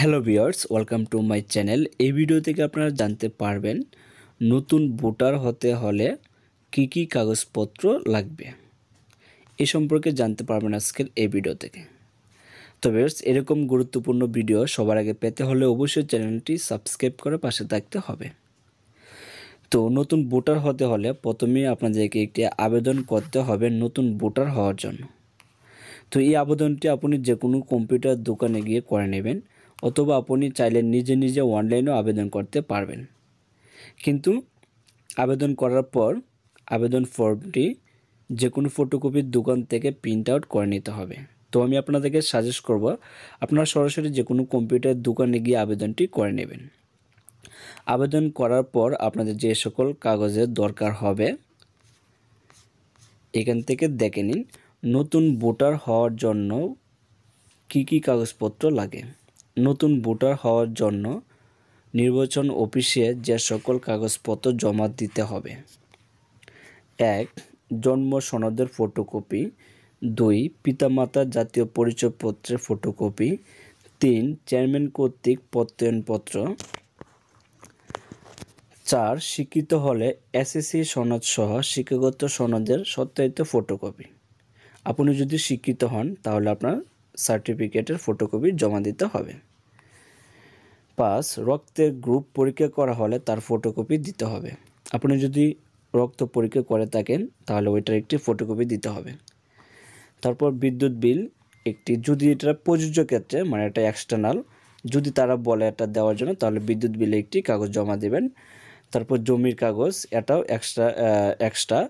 hello viewers welcome to my channel এই video থেকে আপনারা জানতে পারবেন নতুন ভোটার হতে হলে কি কি কাগজপত্র লাগবে এ সম্পর্কে জানতে পারবেন আজকের এই ভিডিও থেকে তো ভিওর্স এরকম গুরুত্বপূর্ণ ভিডিও সবার আগে পেতে হলে অবশ্যই চ্যানেলটি সাবস্ক্রাইব করে পাশে থাকতে হবে তো নতুন ভোটার হতে হলে প্রথমেই আপনাদেরকে একটি আবেদন করতে হবে নতুন ভোটার হওয়ার জন্য তো এই আবেদনটি আপনি যে কোনো কম্পিউটার দোকানে গিয়ে করে নেবেন অথবা আপনি চাইলে নিজে নিজে অনলাইনেও আবেদন করতে পারবেন কিন্তু আবেদন করার পর আবেদন ফর্মটি যে কোনো ফটোকপির দোকান থেকে প্রিন্ট আউট করে নিতে হবে তো আমি আপনাদেরকে সাজেস্ট করব আপনারা সরাসরি যে কোনো কম্পিউটার দোকানে গিয়ে আবেদনটি করে নেবেন আবেদন করার পর আপনাদের যে সকল কাগজের দরকার হবে এখান থেকে দেখে নিন নতুন ভোটার হওয়ার জন্য কি কি কাগজপত্র লাগে নতুন ভোটার হওয়ার জন্য নির্বাচন অফিসে যে সকল কাগজপত্র জমা দিতে হবে এক জন্ম সনদের ফটোকপি দুই পিতামাতার জাতীয় পরিচয়পত্রের ফটোকপি তিন চেয়ারম্যান কর্তৃক প্রত্যয়নপত্র চার স্বীকৃত হলে এসএসসি সনদ সহ শিক্ষাগত সনদের সত্যায়িত ফটোকপি আপনি যদি শিক্ষিত হন তাহলে আপনার সার্টিফিকেটের ফটোকপি জমা দিতে হবে পাঁচ রক্তের গ্রুপ পরীক্ষা করা হলে তার ফটোকপি দিতে হবে আপনি যদি রক্ত পরীক্ষা করে থাকেন তাহলে ওইটার একটি ফটোকপি দিতে হবে তারপর বিদ্যুৎ বিল একটি যদি এটা প্রযোজ্য ক্ষেত্রে মানে এটা এক্সটার্নাল যদি তারা বলে এটা দেওয়ার জন্য তাহলে বিদ্যুৎ বিলে একটি কাগজ জমা দেবেন তারপর জমির কাগজ এটাও এক্সট্রা এক্সট্রা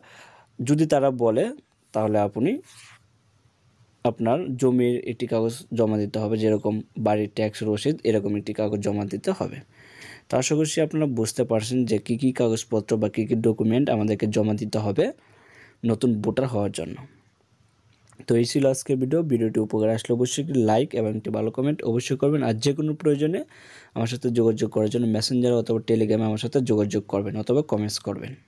যদি তারা বলে তাহলে আপনি আপনার জমির একটি কাগজ জমা দিতে হবে যেরকম বাড়ির ট্যাক্স রসিদ এরকম একটি কাগজ জমা দিতে হবে তো আশা করছি আপনারা বুঝতে পারছেন যে কী কী কাগজপত্র বা কী কী ডকুমেন্ট আমাদেরকে জমা দিতে হবে নতুন ভোটার হওয়ার জন্য তো এই ছিল আজকের ভিডিও ভিডিওটি উপকার আসলে অবশ্যই একটি লাইক এবং একটি ভালো কমেন্ট অবশ্যই করবেন আর যে কোনো প্রয়োজনে আমার সাথে যোগাযোগ করার জন্য মেসেঞ্জার অথবা টেলিগ্রামে আমার সাথে যোগাযোগ করবেন অথবা কমেন্টস করবেন